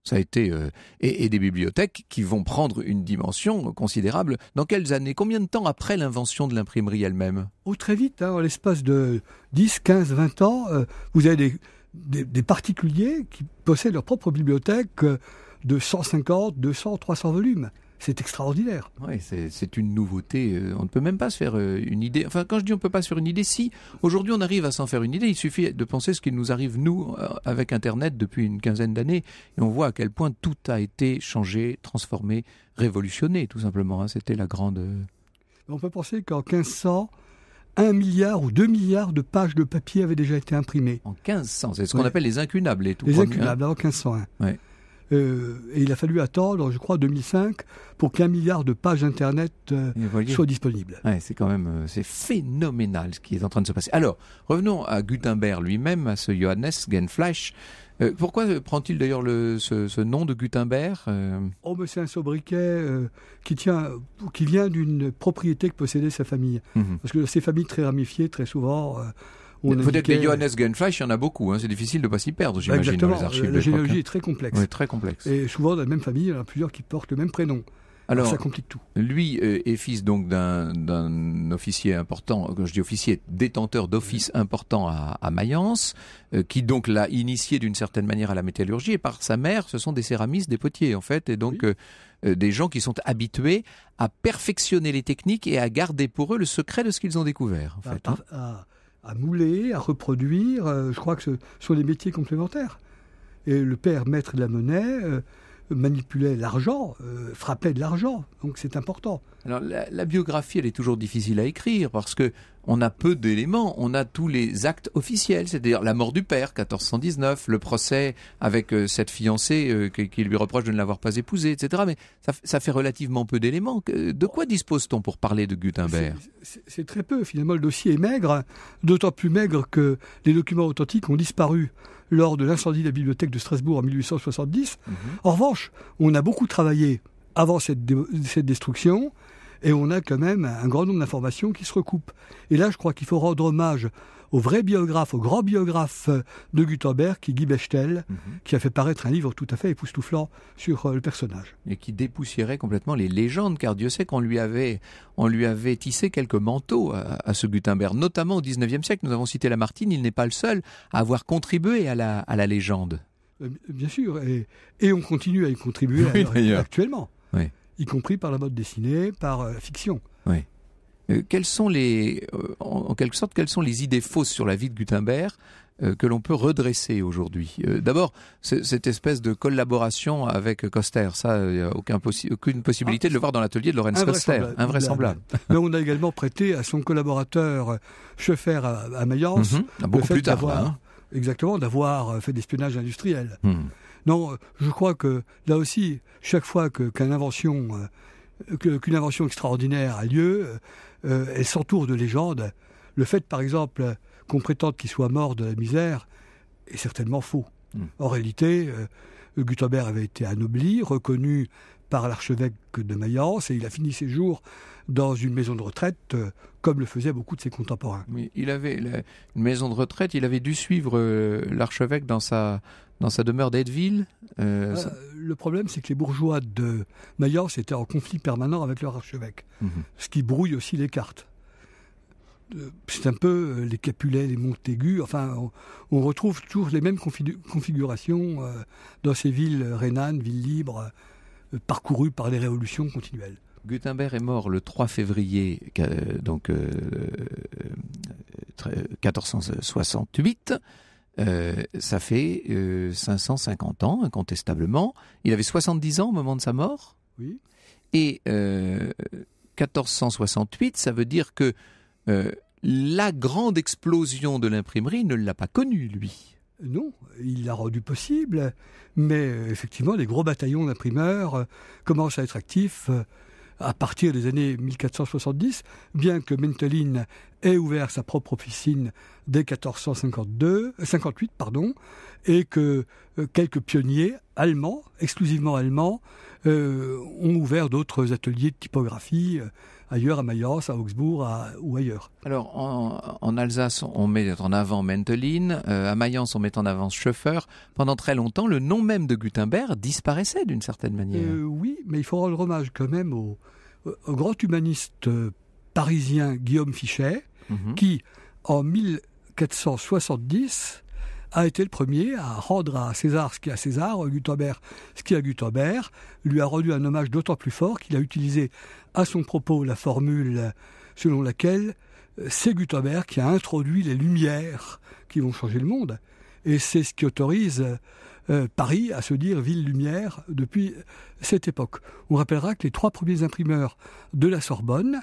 Ça a euh, et, des bibliothèques qui vont prendre une dimension considérable. Dans quelles années Combien de temps après l'invention de l'imprimerie elle-même oh, très vite. à hein, en l'espace de 10, 15, 20 ans, euh, vous avez des, particuliers qui possèdent leur propre bibliothèque. Euh, de 150, 200, 300 volumes c'est extraordinaire. Oui, c'est une nouveauté. Euh, on ne peut même pas se faire euh, une idée. Enfin, quand je dis on ne peut pas se faire une idée, si aujourd'hui on arrive à s'en faire une idée, il suffit de penser ce qui nous arrive, nous, euh, avec Internet depuis une quinzaine d'années. Et on voit à quel point tout a été changé, transformé, révolutionné, tout simplement. Hein. C'était la grande. On peut penser qu'en 1500, un milliard ou 2 milliards de pages de papier avaient déjà été imprimées. En 1500, c'est ce qu'on appelle les incunables. Les, tout les incunables, hein. en 1501. Euh, et il a fallu attendre, je crois, 2005 pour qu'un milliard de pages Internet euh, soient disponibles. Ouais, c'est quand même euh, c'est phénoménal ce qui est en train de se passer. Alors, revenons à Gutenberg lui-même, à ce Johannes Genfleisch. pourquoi prend-il d'ailleurs ce, ce, nom de Gutenberg Oh, c'est un sobriquet qui, tient, qui vient d'une propriété que possédait sa famille. Mhm. Parce que ces familles très ramifiées, très souvent Peut-être les Johannes Genfleisch, il y en a beaucoup. Hein, c'est difficile de ne pas s'y perdre, bah, j'imagine, les archives. La généalogie hein. est très complexe. très complexe. Et souvent, dans la même famille, il y en a plusieurs qui portent le même prénom. Alors, ça complique tout. Lui euh, est fils donc d'un officier important, quand je dis officier, détenteur d'office important à, à Mayence, euh, qui donc l'a initié d'une certaine manière à la métallurgie. Et par sa mère, ce sont des céramistes, des potiers en fait, et donc euh, des gens qui sont habitués à perfectionner les techniques et à garder pour eux le secret de ce qu'ils ont découvert. En bah, fait, hein à mouler, à reproduire. Euh, je crois que ce sont des métiers complémentaires. Et le père maître de la monnaie euh, manipulait l'argent, euh, frappait de l'argent. Donc c'est important. Alors la, biographie, elle est toujours difficile à écrire parce que on a peu d'éléments. On a tous les actes officiels, c'est-à-dire la mort du père, 1419, le procès avec euh, cette fiancée euh, qui, lui reproche de ne l'avoir pas épousée, etc. Mais ça, ça fait relativement peu d'éléments. De quoi dispose-t-on pour parler de Gutenberg C'est très peu. Finalement, le dossier est maigre, d'autant plus maigre que les documents authentiques ont disparu lors de l'incendie de la bibliothèque de Strasbourg en 1870. Mhm. En revanche, on a beaucoup travaillé avant cette destruction et on a quand même un grand nombre d'informations qui se recoupent. Et là, je crois qu'il faut rendre hommage au vrai biographe, au grand biographe de Gutenberg, qui est Guy Bechtel, mhm. qui a fait paraître un livre tout à fait époustouflant sur euh, le personnage. Et qui dépoussiérait complètement les légendes, car Dieu sait qu'on lui avait, lui avait tissé quelques manteaux à, ce Gutenberg, notamment au XIXe siècle. Nous avons cité Lamartine, il n'est pas le seul à avoir contribué à la, à la légende. Euh, bien sûr, et, on continue à y contribuer actuellement. Oui y compris par la mode dessinée, par la euh, fiction. Oui. Euh, quelles sont les, euh, en, quelque sorte, quelles sont les idées fausses sur la vie de Gutenberg que l'on peut redresser aujourd'hui D'abord, cette espèce de collaboration avec Coster, ça, il n'y a aucun aucune possibilité ah. de le voir dans l'atelier de Lorenz Coster, invraisemblable. Mais on a également prêté à son collaborateur Schoeffer à, Mayence, mhm. ah, beaucoup plus hein. exactement, d'avoir fait d'espionnage industriel. industriels. Hmm. Non, euh, je crois que là aussi, chaque fois euh, qu'une invention, extraordinaire a lieu, euh, elle s'entoure de légendes. Le fait, par exemple, qu'on prétende qu'il soit mort de la misère est certainement faux. Hmm. En réalité, Gutenberg avait été anobli, reconnu par l'archevêque de Mayence et il a fini ses jours dans une maison de retraite euh, comme le faisaient beaucoup de ses contemporains. mais il avait une maison de retraite, il avait dû suivre euh, l'archevêque dans sa, dans sa demeure d'Edville. Euh, le problème, c'est que les bourgeois de Mayence étaient en conflit permanent avec leur archevêque, mhm. ce qui brouille aussi les cartes c'est un peu les Capulets, les Montaigu. Enfin, on, on retrouve toujours les mêmes configurations dans ces villes rhénanes, villes libres, euh, parcouru par les révolutions continuelles. Gutenberg est mort le 3 février euh, donc, 1468. Euh, ça fait 550 ans, incontestablement. Il avait 70 ans au moment de sa mort. Oui. Et 1468, ça veut dire que la grande explosion de l'imprimerie ne l'a pas connue, lui. Non, il l'a rendu possible, mais euh, effectivement, les gros bataillons d'imprimeurs euh, commencent à être actifs euh, à partir des années 1470, bien que Mentelin ait ouvert sa propre officine dès 1452, pardon, et que quelques pionniers allemands, exclusivement allemands, ont ouvert d'autres ateliers de typographie ailleurs, à Mayence, à Augsbourg ou ailleurs. Alors en, Alsace, on met en avant Menteline, euh, à Mayence, on met en avant Schoeffer. Pendant très longtemps, le nom même de Gutenberg disparaissait d'une certaine manière. Euh, oui, mais il faut rendre hommage quand même au, grand humaniste euh, parisien Guillaume Fichet, mhm. qui en 1470 a été le premier à rendre à César ce qui est à César, Gutenberg ce qui à Gutenberg, lui a rendu un hommage d'autant plus fort qu'il a utilisé à son propos la formule selon laquelle euh, c'est Gutenberg qui a introduit les lumières qui vont changer le monde. Et c'est ce qui autorise euh, Paris à se dire ville lumière depuis euh, cette époque. On rappellera que les trois premiers imprimeurs de la Sorbonne,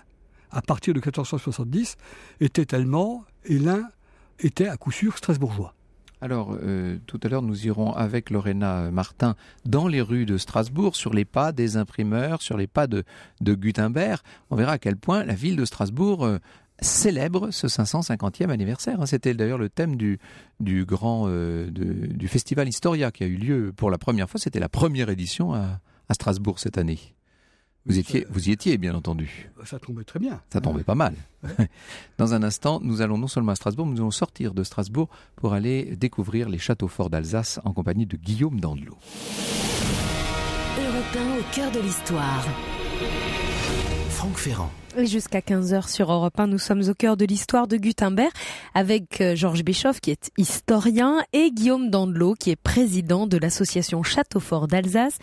à partir de 1470, étaient allemands et l'un était à coup sûr strasbourgeois. Alors, euh, tout à l'heure, nous irons avec Lorena euh, Martin dans les rues de Strasbourg, sur les pas des imprimeurs, sur les pas de, Gutenberg. On verra à quel point la ville de Strasbourg euh, célèbre ce 550e anniversaire. Hein. C'était d'ailleurs le thème du, grand du festival Historia qui a eu lieu pour la première fois. C'était la première édition à Strasbourg cette année. Vous, étiez, euh, vous y étiez, bien entendu. Euh, ça tombait très bien. Ça tombait pas mal. Dans un instant, nous allons non seulement à Strasbourg, mais nous allons sortir de Strasbourg pour aller découvrir les châteaux forts d'Alsace en compagnie de Guillaume Dandelot. au cœur de l'histoire. Franck Ferrand. jusqu'à 15h sur Europe 1, nous sommes au cœur de l'histoire de Gutenberg avec euh, Georges Bischoff qui est historien et Guillaume Dandelot qui est président de l'association forts d'Alsace.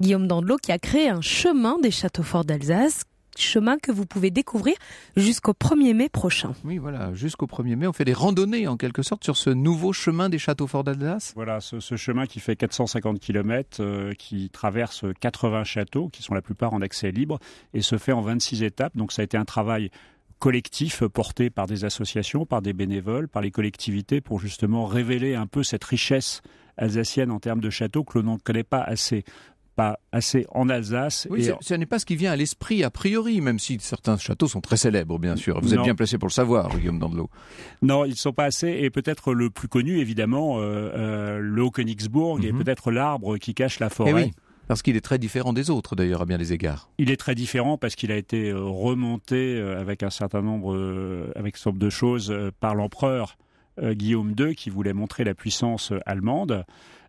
Guillaume Dandelot, qui a créé un chemin des châteaux forts d'Alsace chemin que vous pouvez découvrir jusqu'au 1er mai prochain. Oui, voilà, jusqu'au 1er mai, on fait des randonnées en quelque sorte sur ce nouveau chemin des châteaux forts d'Alsace. Voilà, ce, chemin qui fait 450 km, euh, qui traverse 80 châteaux, qui sont la plupart en accès libre, et se fait en 26 étapes. Donc ça a été un travail collectif porté par des associations, par des bénévoles, par les collectivités pour justement révéler un peu cette richesse alsacienne en termes de châteaux que l'on ne connaît pas assez pas assez en Alsace. Oui, ce n'est pas ce qui vient à l'esprit a priori, même si certains châteaux sont très célèbres, bien sûr. Vous êtes bien placé pour le savoir, Guillaume Dandelot. Non, ils ne sont pas assez, et peut-être le plus connu, évidemment, euh, euh, le Haut-Königsbourg, et mhm. peut-être l'arbre qui cache la forêt. Eh oui. Parce qu'il est très différent des autres, d'ailleurs, à bien des égards. Il est très différent parce qu'il a été euh, remonté avec un certain nombre, avec nombre de choses par l'empereur Guillaume II, qui voulait montrer la puissance allemande.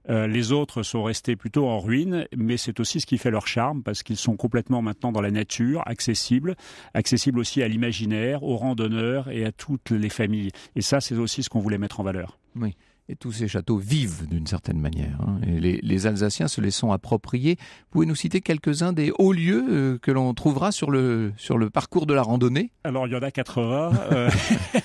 Euh, les autres sont restés plutôt en ruine, mais c'est aussi ce qui fait leur charme parce qu'ils sont complètement maintenant dans la nature, accessibles, accessibles aussi à l'imaginaire, aux randonneurs et à toutes les familles. Et ça, c'est aussi ce qu'on voulait mettre en valeur. Et tous ces châteaux vivent d'une certaine manière. Hein. Et les, Alsaciens se les sont appropriés. Vous pouvez nous citer quelques-uns des hauts lieux euh, que l'on trouvera sur le, sur le parcours de la randonnée Alors, il y en a 80. Euh.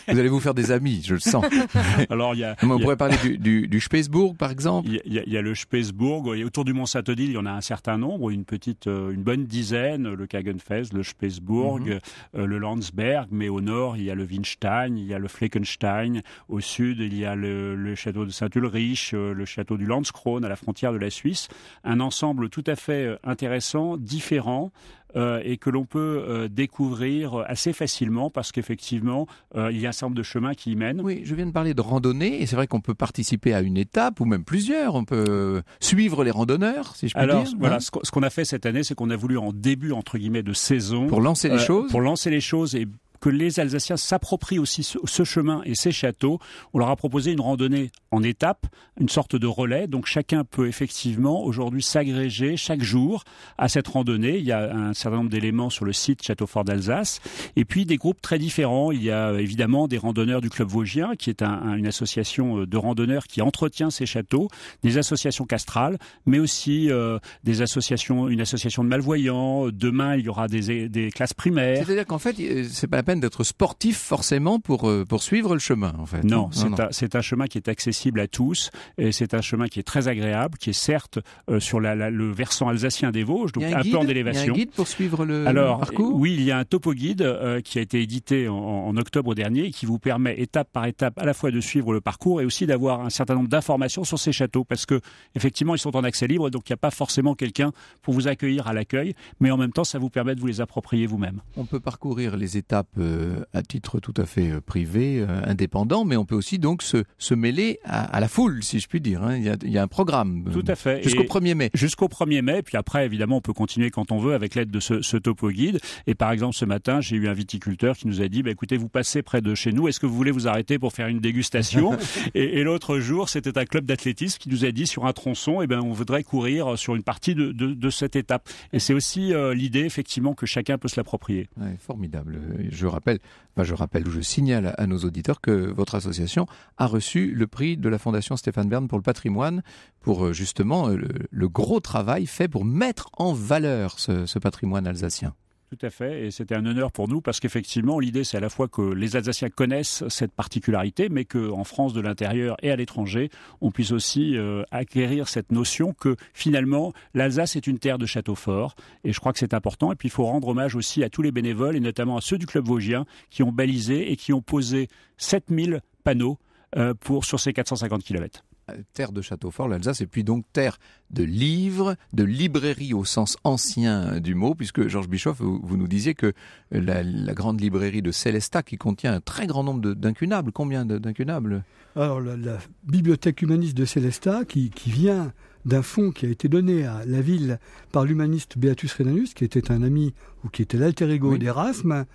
vous allez vous faire des amis, je le sens. Alors, il y a, On pourrait parler du, du, Spesbourg, par exemple. Il y, a, le Spesbourg. Et autour du Mont-Saint-Odile, il y en a un certain nombre, une petite, euh, une bonne dizaine. Le Kagenfest, le Spesbourg, mhm. le Landsberg. Mais au nord, il y a le Winstein, il y a le Fleckenstein. Au sud, il y a le, le Château château de Saint-Ulrich, euh, le château du Landskron à la frontière de la Suisse. Un ensemble tout à fait euh, intéressant, différent, euh, et que l'on peut découvrir assez facilement parce qu'effectivement, il y a un certain nombre de chemins qui y mènent. Oui, je viens de parler de randonnée et c'est vrai qu'on peut participer à une étape ou même plusieurs. On peut suivre les randonneurs, si je puis dire. voilà, hein. ce qu'on a fait cette année, c'est qu'on a voulu en début, entre guillemets, de saison. Pour lancer les choses Pour lancer les choses et que les Alsaciens s'approprient aussi ce, chemin et ces châteaux. On leur a proposé une randonnée en étapes, une sorte de relais. Donc chacun peut effectivement aujourd'hui s'agréger chaque jour à cette randonnée. Il y a un certain nombre d'éléments sur le site Château Fort d'Alsace. Et puis des groupes très différents. Il y a évidemment des randonneurs du Club Vosgien, qui est une association euh, de randonneurs qui entretient ces châteaux, des associations castrales, mais aussi euh, des associations, une association de malvoyants. Demain, il y aura des, des classes primaires. C'est-à-dire qu'en fait, euh, c'est pas d'être sportif forcément pour, euh, poursuivre le chemin, en fait. Non, c'est un, chemin qui est accessible à tous et c'est un chemin qui est très agréable, qui est certes euh, sur le versant alsacien des Vosges, donc un, plan peu en élévation. Il y a un guide pour suivre le, Alors, Oui, il y a un topo guide euh, qui a été édité en, en, octobre dernier et qui vous permet étape par étape à la fois de suivre le parcours et aussi d'avoir un certain nombre d'informations sur ces châteaux parce que effectivement ils sont en accès libre, donc il n'y a pas forcément quelqu'un pour vous accueillir à l'accueil, mais en même temps ça vous permet de vous les approprier vous-même. On peut parcourir les étapes euh, à titre tout à fait euh, privé, euh, indépendant, mais on peut aussi donc se, mêler à, la foule, si je puis dire. Hein. Il, y a, un programme. Tout à fait. Jusqu'au 1er mai. Jusqu'au 1er mai, puis après, évidemment, on peut continuer quand on veut avec l'aide de ce, topo guide. Et par exemple, ce matin, j'ai eu un viticulteur qui nous a dit, bah, écoutez, vous passez près de chez nous, est-ce que vous voulez vous arrêter pour faire une dégustation Et, l'autre jour, c'était un club d'athlétisme qui nous a dit, sur un tronçon, eh ben, on voudrait courir sur une partie de, cette étape. Et c'est aussi l'idée, effectivement, que chacun peut se l'approprier. formidable. Je je rappelle, je rappelle ou je signale à, nos auditeurs que votre association a reçu le prix de la Fondation Stéphane Bern pour le patrimoine, pour euh, justement euh, le, gros travail fait pour mettre en valeur ce patrimoine alsacien. Tout à fait, et c'était un honneur pour nous parce qu'effectivement, l'idée, c'est à la fois que les Alsaciens connaissent cette particularité, mais qu'en France de l'intérieur et à l'étranger, on puisse aussi euh, acquérir cette notion que finalement, l'Alsace est une terre de châteaux forts, et je crois que c'est important. Et puis, il faut rendre hommage aussi à tous les bénévoles, et notamment à ceux du club vosgien, qui ont balisé et qui ont posé 7000 panneaux euh, pour, sur ces 450 km terre de Châteaufort, l'Alsace, et puis donc terre de livres, de librairie au sens ancien du mot, puisque Georges Bischoff, vous, nous disiez que la, grande librairie de Célestat, qui contient un très grand nombre d'incunables, combien d'incunables Alors la, bibliothèque humaniste de Célestat, qui, vient d'un fonds qui a été donné à la ville par l'humaniste Beatus Rhenanus, qui était un ami ou qui était l'alter ego d'Erasme,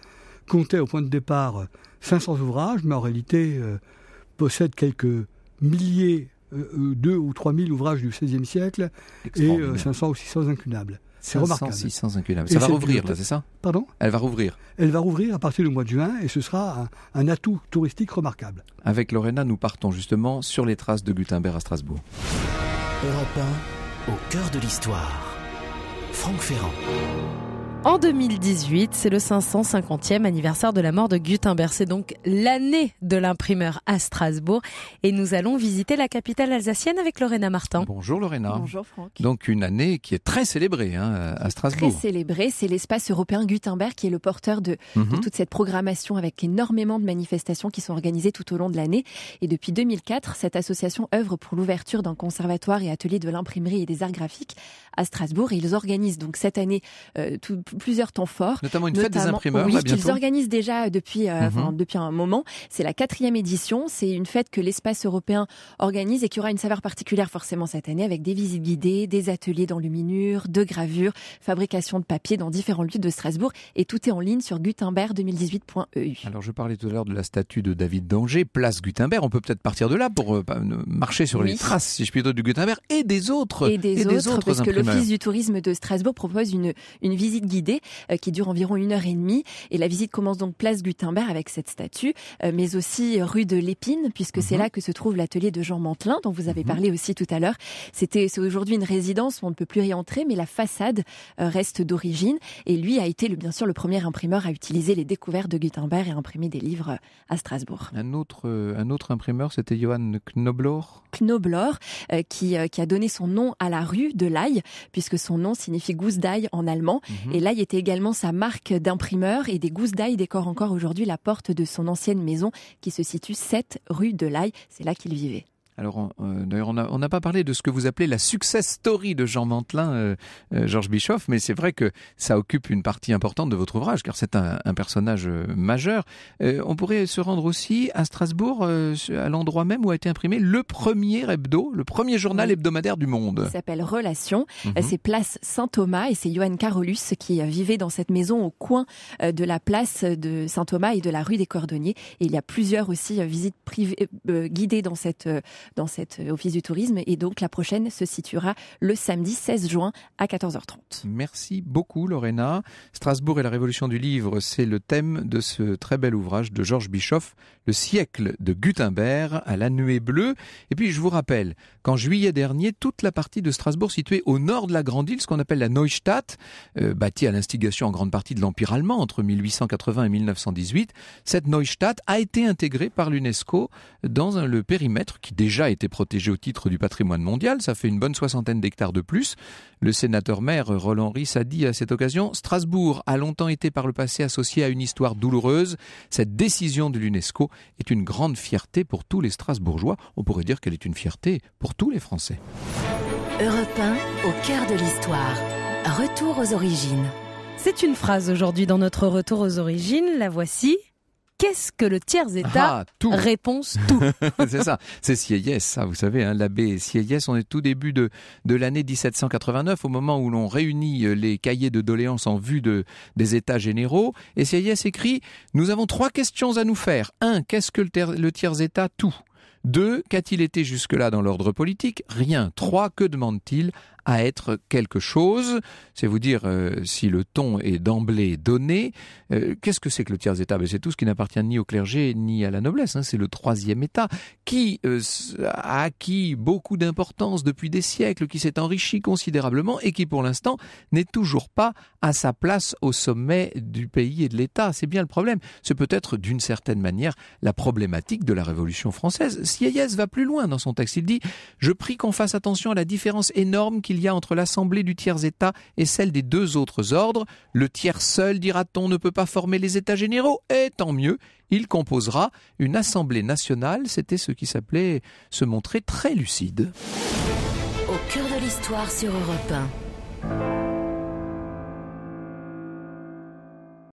comptait au point de départ 500 ouvrages, mais en réalité euh, possède quelques milliers 2 euh, euh, ou 3 000 ouvrages du XVIe siècle et 500 euh, ou 600 incunables. C'est remarquable. 600 incunables. Ça va rouvrir, c'est ça Pardon Elle va rouvrir. Elle va rouvrir à partir du mois de juin et ce sera un, atout touristique remarquable. Avec Lorena, nous partons justement sur les traces de Gutenberg à Strasbourg. au cœur de l'histoire. Franck Ferrand. En 2018, c'est le 550e anniversaire de la mort de Gutenberg. C'est donc l'année de l'imprimeur à Strasbourg. Et nous allons visiter la capitale alsacienne avec Lorena Martin. Bonjour Lorena. Bonjour Franck. Donc une année qui est très célébrée hein, à Strasbourg. Très célébrée. C'est l'espace européen Gutenberg qui est le porteur de, de, mhm. toute cette programmation avec énormément de manifestations qui sont organisées tout au long de l'année. Et depuis 2004, cette association œuvre pour l'ouverture d'un conservatoire et atelier de l'imprimerie et des arts graphiques à Strasbourg. Et ils organisent donc cette année euh, plusieurs temps forts. Notamment une fête des imprimeurs. Oui, bah, qu'ils organisent déjà depuis, euh, mhm. depuis un moment. C'est la quatrième édition. C'est une fête que l'espace européen organise et qui aura une saveur particulière forcément cette année avec des visites guidées, des ateliers d'enluminure, de gravure, fabrication de papier dans différents lieux de Strasbourg. Et tout est en ligne sur gutenberg2018.eu. E Alors je parlais tout à l'heure de la statue de David d'Angers, place Gutenberg. On peut peut-être partir de là pour euh, marcher sur les traces, si je puis dire, du Gutenberg et des autres. Et des, que l'Office du tourisme de Strasbourg propose une, une visite guidée euh, qui dure environ une heure et demie. Et la visite commence donc place Gutenberg avec cette statue, euh, mais aussi rue de l'Épine, puisque c'est mhm. là que se trouve l'atelier de Jean Mantelin, dont vous avez mhm. parlé aussi tout à l'heure. C'était, c'est aujourd'hui une résidence où on ne peut plus y entrer, mais la façade euh, reste d'origine. Et lui a été, le, bien sûr, le premier imprimeur à utiliser les découvertes de Gutenberg et à imprimer des livres à Strasbourg. Un autre, un autre imprimeur, c'était Johann Knoblor Knoblor qui, qui, a donné son nom à la rue de l'Aille, puisque son nom signifie gousse d'ail en allemand. Mhm. Et l'ail était également sa marque d'imprimeur et des gousses d'ail décorent encore aujourd'hui la porte de son ancienne maison qui se situe 7 rue de l'Ail. C'est là qu'il vivait. Alors, euh, d'ailleurs, on n'a pas parlé de ce que vous appelez la success story de Jean Mantelin, euh, euh, Georges Bischoff, mais c'est vrai que ça occupe une partie importante de votre ouvrage, car c'est un, un, personnage majeur. on pourrait se rendre aussi à Strasbourg, à l'endroit même où a été imprimé le premier hebdo, le premier journal hebdomadaire du monde. Il s'appelle Relation. Mhm. C'est place Saint-Thomas et c'est Johan Carolus qui vivait dans cette maison au coin de la place de Saint-Thomas et de la rue des Cordonniers. Et il y a plusieurs aussi visites privées, guidées dans cette dans cet euh, office du tourisme. Et donc la prochaine se situera le samedi 16 juin à 14h30. Merci beaucoup Lorena. Strasbourg et la révolution du livre, c'est le thème de ce très bel ouvrage de Georges Bischoff le siècle de Gutenberg à la nuée bleue. Et puis je vous rappelle qu'en juillet dernier, toute la partie de Strasbourg située au nord de la Grande Île, ce qu'on appelle la Neustadt, euh, bâtie à l'instigation en grande partie de l'Empire allemand entre 1880 et 1918, cette Neustadt a été intégrée par l'UNESCO dans le périmètre qui déjà était protégé au titre du patrimoine mondial. Ça fait une bonne soixantaine d'hectares de plus. Le sénateur-maire Roland Ries a dit à cette occasion Strasbourg a longtemps été par le passé associé à une histoire douloureuse. Cette décision de l'UNESCO est une grande fierté pour tous les Strasbourgeois. On pourrait dire qu'elle est une fierté pour tous les Français. Europe au cœur de l'histoire. Retour aux origines. C'est une phrase aujourd'hui dans notre Retour aux origines. La voici. Qu'est-ce que le tiers-état ah, tout. Réponse tout. c'est ça, c'est Sieyès, ça, vous savez, hein, l'abbé Sieyès. On est tout début de, l'année 1789, au moment où l'on réunit euh, les cahiers de doléances en vue de, des états généraux. Et Sieyès écrit Nous avons trois questions à nous faire. Un, qu'est-ce que le, le tiers-état tout Deux, Qu'a-t-il été jusque-là dans l'ordre politique Rien. Trois, Que demande-t-il à être quelque chose. C'est vous dire euh, si le ton est d'emblée donné. Euh, qu'est-ce que c'est que le tiers état ben, C'est tout ce qui n'appartient ni au clergé ni à la noblesse. Hein. C'est le troisième état qui euh, a acquis beaucoup d'importance depuis des siècles, qui s'est enrichi considérablement et qui pour l'instant n'est toujours pas à sa place au sommet du pays et de l'État. C'est bien le problème. C'est peut-être d'une certaine manière la problématique de la Révolution française. Sieyès va plus loin dans son texte. Il dit Je prie qu'on fasse attention à la différence énorme qu'il y a entre l'assemblée du tiers-État et celle des deux autres ordres. Le tiers seul, dira-t-on, ne peut pas former les États généraux, et tant mieux, il composera une assemblée nationale, c'était ce qui s'appelait se montrer très lucide. Au cœur de l'histoire sur Europe 1.